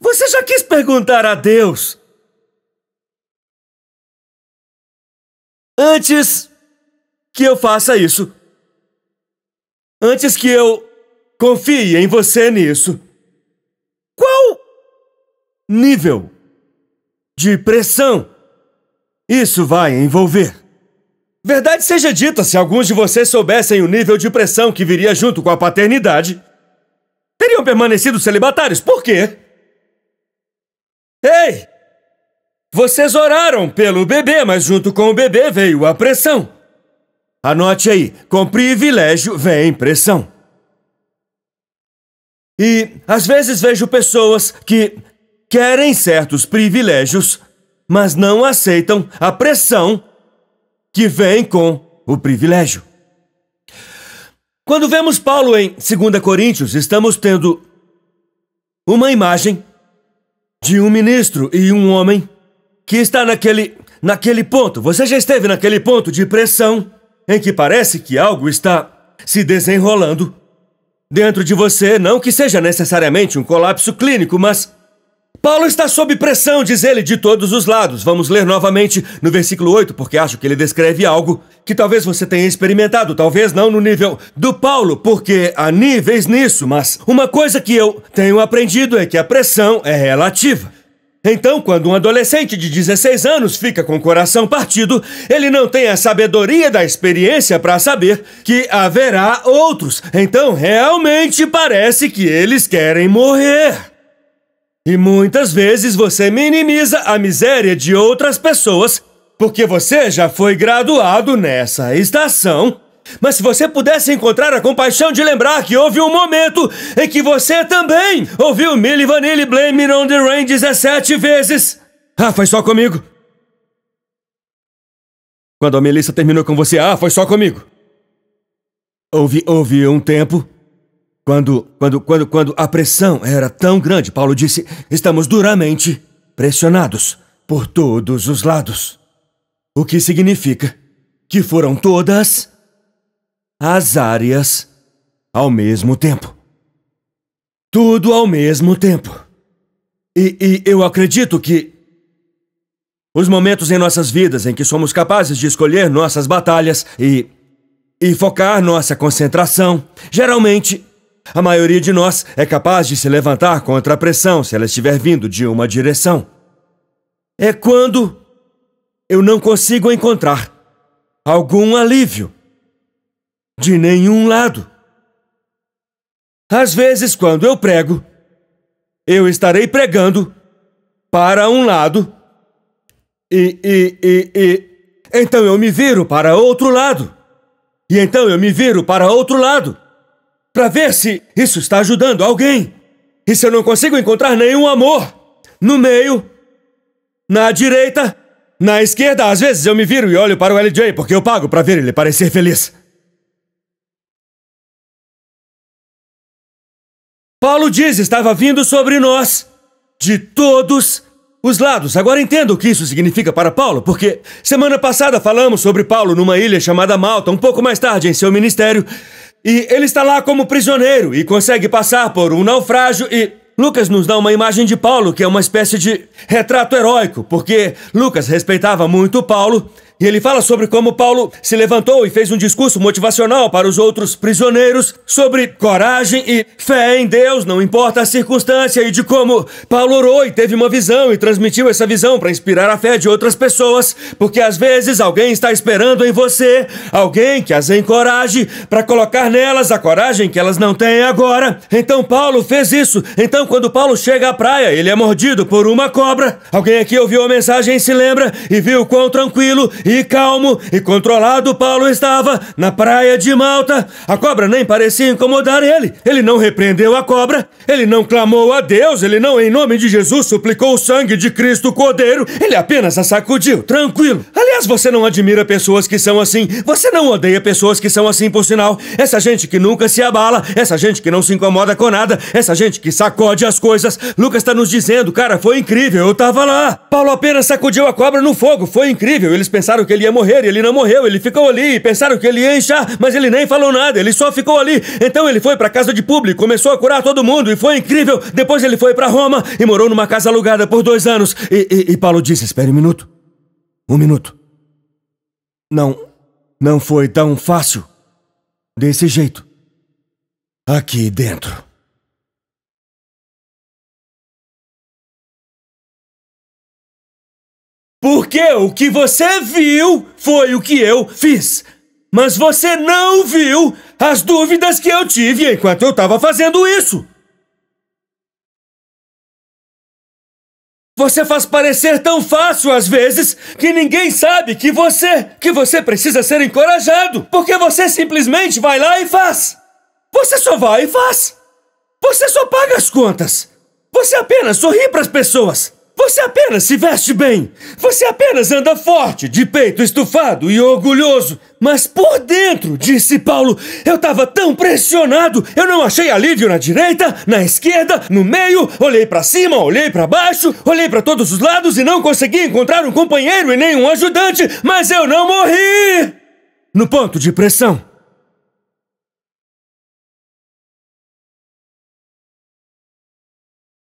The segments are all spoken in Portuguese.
Você já quis perguntar a Deus? Antes que eu faça isso. Antes que eu confie em você nisso. Qual nível de pressão isso vai envolver? Verdade seja dita, se alguns de vocês soubessem o nível de pressão que viria junto com a paternidade, teriam permanecido celibatários. Por quê? Ei! Vocês oraram pelo bebê, mas junto com o bebê veio a pressão. Anote aí: com privilégio vem pressão. E às vezes vejo pessoas que querem certos privilégios, mas não aceitam a pressão que vem com o privilégio. Quando vemos Paulo em 2 Coríntios, estamos tendo uma imagem de um ministro e um homem que está naquele naquele ponto. Você já esteve naquele ponto de pressão em que parece que algo está se desenrolando dentro de você, não que seja necessariamente um colapso clínico, mas Paulo está sob pressão, diz ele, de todos os lados. Vamos ler novamente no versículo 8, porque acho que ele descreve algo que talvez você tenha experimentado, talvez não no nível do Paulo, porque há níveis nisso, mas uma coisa que eu tenho aprendido é que a pressão é relativa. Então, quando um adolescente de 16 anos fica com o coração partido, ele não tem a sabedoria da experiência para saber que haverá outros. Então, realmente parece que eles querem morrer. E muitas vezes você minimiza a miséria de outras pessoas porque você já foi graduado nessa estação. Mas se você pudesse encontrar a compaixão de lembrar que houve um momento em que você também ouviu Milli Vanilli Blame It On The Rain 17 vezes. Ah, foi só comigo. Quando a Melissa terminou com você, ah, foi só comigo. Houve, houve um tempo quando, quando, quando, quando a pressão era tão grande, Paulo disse: estamos duramente pressionados por todos os lados. O que significa que foram todas as áreas ao mesmo tempo. Tudo ao mesmo tempo. E, e eu acredito que os momentos em nossas vidas em que somos capazes de escolher nossas batalhas e, e focar nossa concentração geralmente a maioria de nós é capaz de se levantar contra a pressão se ela estiver vindo de uma direção. É quando eu não consigo encontrar algum alívio de nenhum lado. Às vezes, quando eu prego, eu estarei pregando para um lado e, e, e, e. Então eu me viro para outro lado. E então eu me viro para outro lado para ver se isso está ajudando alguém. E se eu não consigo encontrar nenhum amor no meio, na direita, na esquerda, às vezes eu me viro e olho para o LJ porque eu pago para ver ele parecer feliz. Paulo diz estava vindo sobre nós, de todos os lados. Agora entendo o que isso significa para Paulo, porque semana passada falamos sobre Paulo numa ilha chamada Malta, um pouco mais tarde em seu ministério. E ele está lá como prisioneiro e consegue passar por um naufrágio e. Lucas nos dá uma imagem de Paulo, que é uma espécie de retrato heróico, porque Lucas respeitava muito Paulo e ele fala sobre como Paulo se levantou e fez um discurso motivacional para os outros prisioneiros sobre coragem e fé em Deus, não importa a circunstância, e de como Paulo orou e teve uma visão e transmitiu essa visão para inspirar a fé de outras pessoas, porque às vezes alguém está esperando em você alguém que as encoraje para colocar nelas a coragem que elas não têm agora. Então Paulo fez isso. Então quando Paulo chega à praia, ele é mordido por uma cobra. Alguém aqui ouviu a mensagem e se lembra e viu quão tranquilo e calmo e controlado Paulo estava na praia de Malta. A cobra nem parecia incomodar ele. Ele não repreendeu a cobra, ele não clamou a Deus, ele não, em nome de Jesus, suplicou o sangue de Cristo Cordeiro. Ele apenas a sacudiu, tranquilo. Aliás, você não admira pessoas que são assim. Você não odeia pessoas que são assim, por sinal. Essa gente que nunca se abala, essa gente que não se incomoda com nada, essa gente que sacode as coisas. Lucas está nos dizendo, cara, foi incrível, eu tava lá. Paulo apenas sacudiu a cobra no fogo, foi incrível. Eles pensaram pensaram que ele ia morrer ele não morreu. Ele ficou ali. Pensaram que ele ia inchar, mas ele nem falou nada. Ele só ficou ali. Então ele foi para casa de público, começou a curar todo mundo e foi incrível. Depois ele foi para Roma e morou numa casa alugada por dois anos. E, e, e Paulo disse: Espere um minuto. Um minuto. Não. Não foi tão fácil. Desse jeito. Aqui dentro. Porque o que você viu foi o que eu fiz. Mas você não viu as dúvidas que eu tive enquanto eu estava fazendo isso. Você faz parecer tão fácil às vezes que ninguém sabe que você que você precisa ser encorajado, porque você simplesmente vai lá e faz. Você só vai e faz. Você só paga as contas. Você apenas sorri para as pessoas. Você apenas se veste bem. Você apenas anda forte, de peito estufado e orgulhoso. Mas por dentro, disse Paulo, eu estava tão pressionado, eu não achei alívio na direita, na esquerda, no meio, olhei para cima, olhei para baixo, olhei para todos os lados e não consegui encontrar um companheiro e nem um ajudante, mas eu não morri! No ponto de pressão.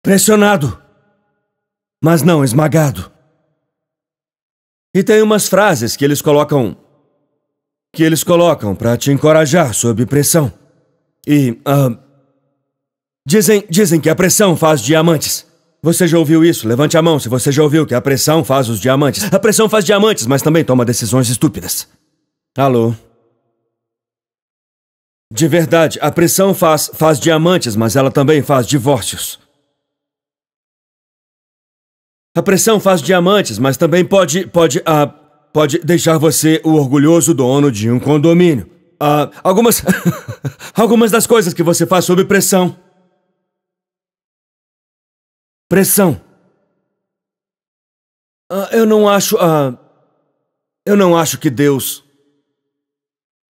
Pressionado mas não esmagado. E tem umas frases que eles colocam. que eles colocam para te encorajar sob pressão. E. Uh, dizem, dizem que a pressão faz diamantes. Você já ouviu isso? Levante a mão se você já ouviu que a pressão faz os diamantes. A pressão faz diamantes, mas também toma decisões estúpidas. Alô? De verdade, a pressão faz, faz diamantes, mas ela também faz divórcios. A pressão faz diamantes, mas também pode. pode. Ah, pode deixar você o orgulhoso dono de um condomínio. Ah, algumas. algumas das coisas que você faz sob pressão. Pressão. Ah, eu não acho. Ah, eu não acho que Deus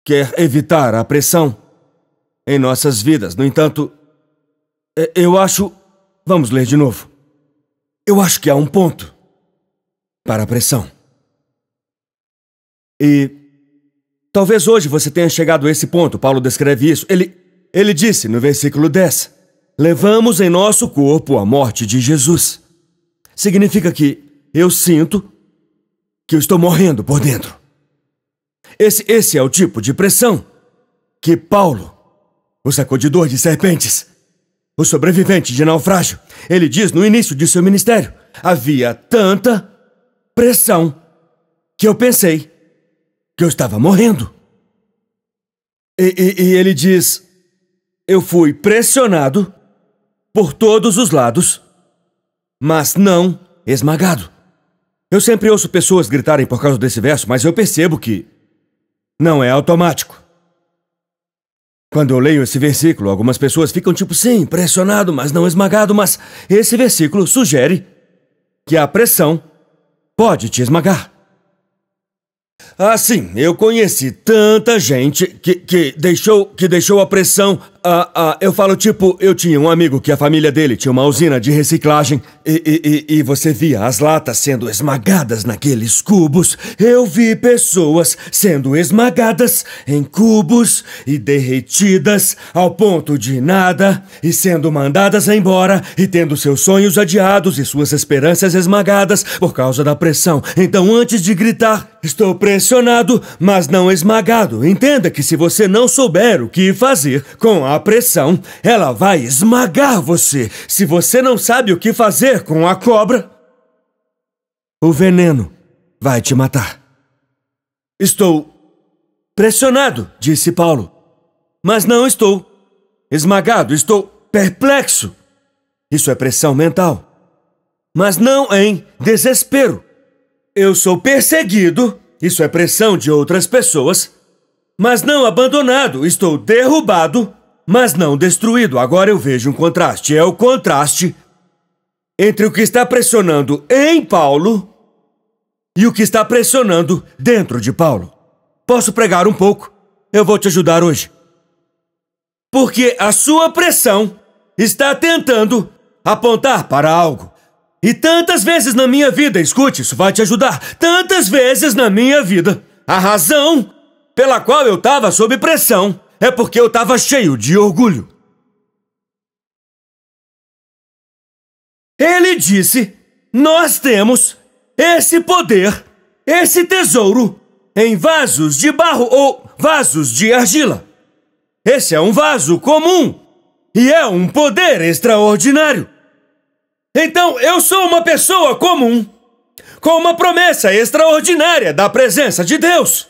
quer evitar a pressão em nossas vidas. No entanto, eh, eu acho. Vamos ler de novo. Eu acho que há um ponto para a pressão. E talvez hoje você tenha chegado a esse ponto. Paulo descreve isso. Ele, ele disse no versículo 10: Levamos em nosso corpo a morte de Jesus. Significa que eu sinto que eu estou morrendo por dentro. Esse, esse é o tipo de pressão que Paulo, o sacudidor de serpentes, o sobrevivente de naufrágio. Ele diz no início de seu ministério: havia tanta pressão que eu pensei que eu estava morrendo. E, e, e ele diz: eu fui pressionado por todos os lados, mas não esmagado. Eu sempre ouço pessoas gritarem por causa desse verso, mas eu percebo que não é automático. Quando eu leio esse versículo, algumas pessoas ficam tipo, sim, pressionado, mas não esmagado, mas esse versículo sugere que a pressão pode te esmagar. Assim, eu conheci tanta gente que, que, deixou, que deixou a pressão ah, ah, eu falo tipo, eu tinha um amigo que a família dele tinha uma usina de reciclagem e, e, e, você via as latas sendo esmagadas naqueles cubos. Eu vi pessoas sendo esmagadas em cubos e derretidas ao ponto de nada e sendo mandadas embora e tendo seus sonhos adiados e suas esperanças esmagadas por causa da pressão. Então, antes de gritar, estou pressionado, mas não esmagado. Entenda que se você não souber o que fazer com a a pressão, ela vai esmagar você se você não sabe o que fazer com a cobra. O veneno vai te matar. Estou pressionado, disse Paulo. Mas não estou esmagado, estou perplexo. Isso é pressão mental. Mas não em desespero. Eu sou perseguido, isso é pressão de outras pessoas. Mas não abandonado, estou derrubado mas não destruído. Agora eu vejo um contraste. É o contraste entre o que está pressionando em Paulo e o que está pressionando dentro de Paulo. Posso pregar um pouco? Eu vou te ajudar hoje. Porque a sua pressão está tentando apontar para algo. E tantas vezes na minha vida, escute, isso vai te ajudar. Tantas vezes na minha vida, a razão pela qual eu estava sob pressão é porque eu estava cheio de orgulho. Ele disse: Nós temos esse poder, esse tesouro, em vasos de barro ou vasos de argila. Esse é um vaso comum e é um poder extraordinário. Então eu sou uma pessoa comum, com uma promessa extraordinária da presença de Deus.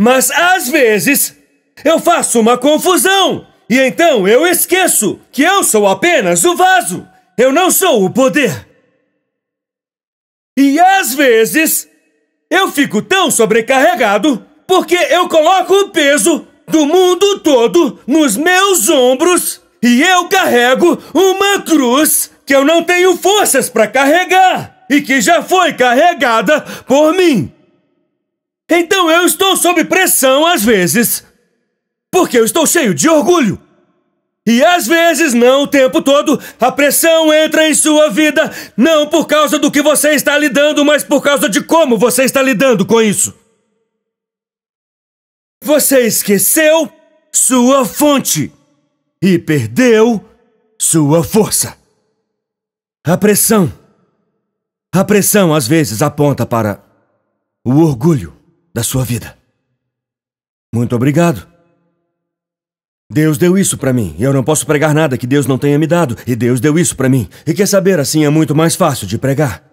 Mas às vezes eu faço uma confusão! E então eu esqueço que eu sou apenas o vaso! Eu não sou o poder! E às vezes eu fico tão sobrecarregado porque eu coloco o peso do mundo todo nos meus ombros e eu carrego uma cruz que eu não tenho forças para carregar e que já foi carregada por mim. Então eu estou sob pressão às vezes porque eu estou cheio de orgulho. E às vezes, não o tempo todo, a pressão entra em sua vida, não por causa do que você está lidando, mas por causa de como você está lidando com isso. Você esqueceu sua fonte e perdeu sua força. A pressão. A pressão às vezes aponta para o orgulho da sua vida. Muito obrigado. Deus deu isso para mim. Eu não posso pregar nada que Deus não tenha me dado, e Deus deu isso para mim. E quer saber, assim é muito mais fácil de pregar.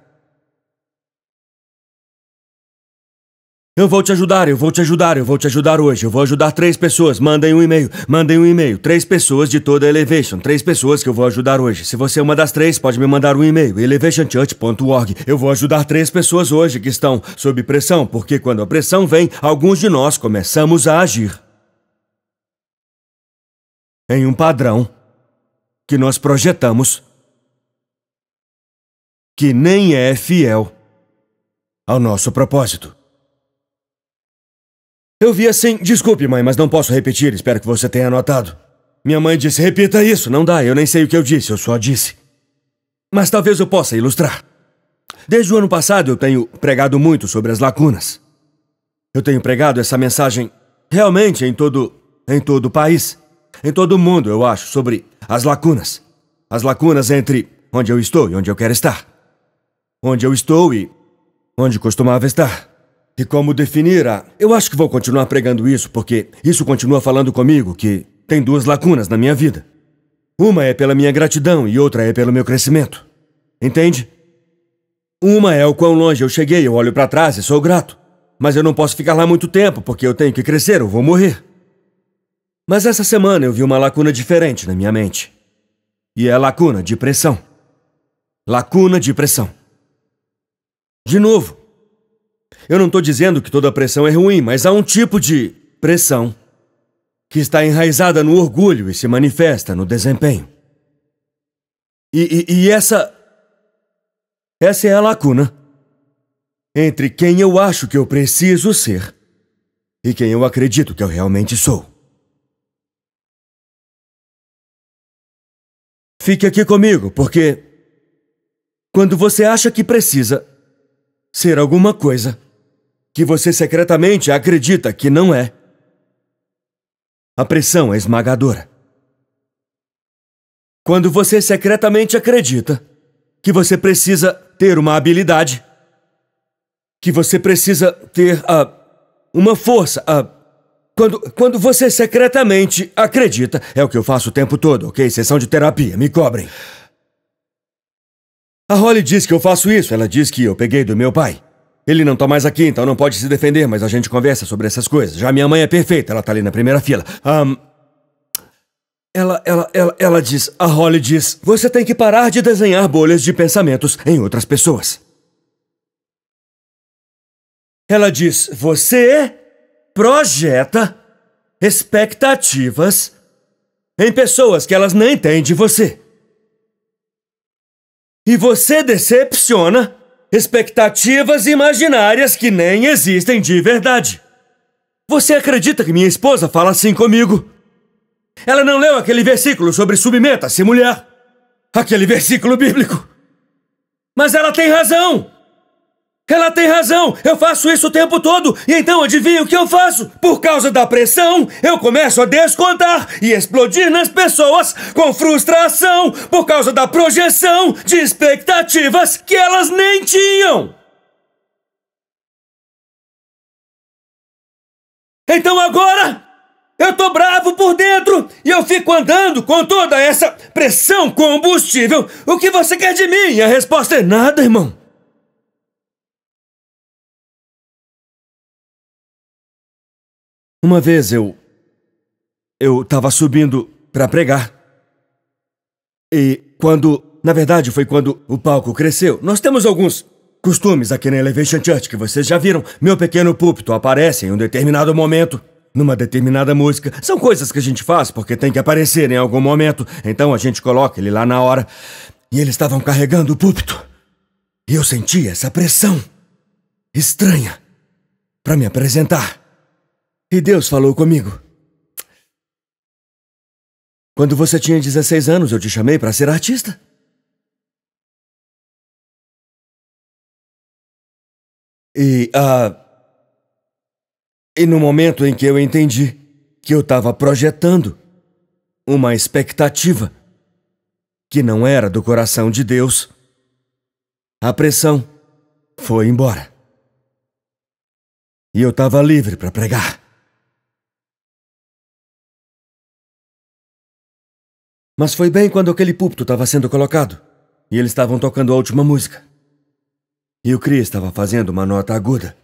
Eu vou te ajudar, eu vou te ajudar, eu vou te ajudar hoje. Eu vou ajudar três pessoas. Mandem um e-mail, mandem um e-mail. Três pessoas de toda a Elevation. Três pessoas que eu vou ajudar hoje. Se você é uma das três, pode me mandar um e-mail. ElevationChurch.org. Eu vou ajudar três pessoas hoje que estão sob pressão, porque quando a pressão vem, alguns de nós começamos a agir em um padrão que nós projetamos que nem é fiel ao nosso propósito. Eu vi assim. Desculpe, mãe, mas não posso repetir. Espero que você tenha anotado. Minha mãe disse: repita isso. Não dá, eu nem sei o que eu disse, eu só disse. Mas talvez eu possa ilustrar. Desde o ano passado eu tenho pregado muito sobre as lacunas. Eu tenho pregado essa mensagem realmente em todo em todo o país em todo o mundo, eu acho, sobre as lacunas. As lacunas entre onde eu estou e onde eu quero estar. Onde eu estou e onde costumava estar. E como definir a. Eu acho que vou continuar pregando isso porque isso continua falando comigo que tem duas lacunas na minha vida. Uma é pela minha gratidão e outra é pelo meu crescimento. Entende? Uma é o quão longe eu cheguei, eu olho para trás e sou grato. Mas eu não posso ficar lá muito tempo porque eu tenho que crescer, eu vou morrer. Mas essa semana eu vi uma lacuna diferente na minha mente. E é a lacuna de pressão. Lacuna de pressão. De novo. Eu não estou dizendo que toda pressão é ruim, mas há um tipo de pressão que está enraizada no orgulho e se manifesta no desempenho. E, e, e essa. Essa é a lacuna entre quem eu acho que eu preciso ser e quem eu acredito que eu realmente sou. Fique aqui comigo, porque. Quando você acha que precisa ser alguma coisa que você secretamente acredita que não é, a pressão é esmagadora. Quando você secretamente acredita que você precisa ter uma habilidade, que você precisa ter a, ah, uma força, a, ah, quando, quando você secretamente acredita, é o que eu faço o tempo todo, ok? Sessão de terapia, me cobrem. A Holly diz que eu faço isso, ela diz que eu peguei do meu pai. Ele não tá mais aqui, então não pode se defender, mas a gente conversa sobre essas coisas. Já minha mãe é perfeita, ela tá ali na primeira fila. Um, ela, ela, ela, ela diz, a Holly diz, você tem que parar de desenhar bolhas de pensamentos em outras pessoas. Ela diz, você projeta expectativas em pessoas que elas nem têm de você. E você decepciona expectativas imaginárias que nem existem de verdade. Você acredita que minha esposa fala assim comigo? Ela não leu aquele versículo sobre submeta-se mulher. Aquele versículo bíblico. Mas ela tem razão! Ela tem razão! Eu faço isso o tempo todo! E então adivinha o que eu faço? Por causa da pressão, eu começo a descontar e explodir nas pessoas com frustração por causa da projeção de expectativas que elas nem tinham! Então agora eu tô bravo por dentro e eu fico andando com toda essa pressão combustível. O que você quer de mim? A resposta é nada, irmão. Uma vez eu. Eu estava subindo para pregar. E quando. Na verdade, foi quando o palco cresceu. Nós temos alguns costumes aqui na Elevation Church que vocês já viram. Meu pequeno púlpito aparece em um determinado momento, numa determinada música. São coisas que a gente faz porque tem que aparecer em algum momento. Então a gente coloca ele lá na hora. E eles estavam carregando o púlpito. E eu senti essa pressão estranha para me apresentar. E Deus falou comigo. Quando você tinha 16 anos, eu te chamei para ser artista. E a. Uh, e no momento em que eu entendi que eu estava projetando uma expectativa que não era do coração de Deus, a pressão foi embora. E eu estava livre para pregar. Mas foi bem quando aquele púlpito estava sendo colocado e eles estavam tocando a última música. E o Chris estava fazendo uma nota aguda.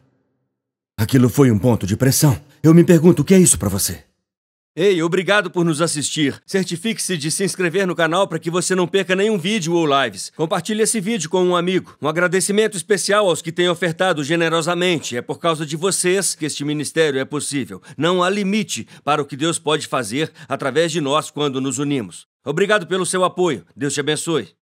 Aquilo foi um ponto de pressão. Eu me pergunto o que é isso para você. Ei, obrigado por nos assistir. Certifique-se de se inscrever no canal para que você não perca nenhum vídeo ou lives. Compartilhe esse vídeo com um amigo. Um agradecimento especial aos que têm ofertado generosamente. É por causa de vocês que este ministério é possível. Não há limite para o que Deus pode fazer através de nós quando nos unimos. Obrigado pelo seu apoio. Deus te abençoe.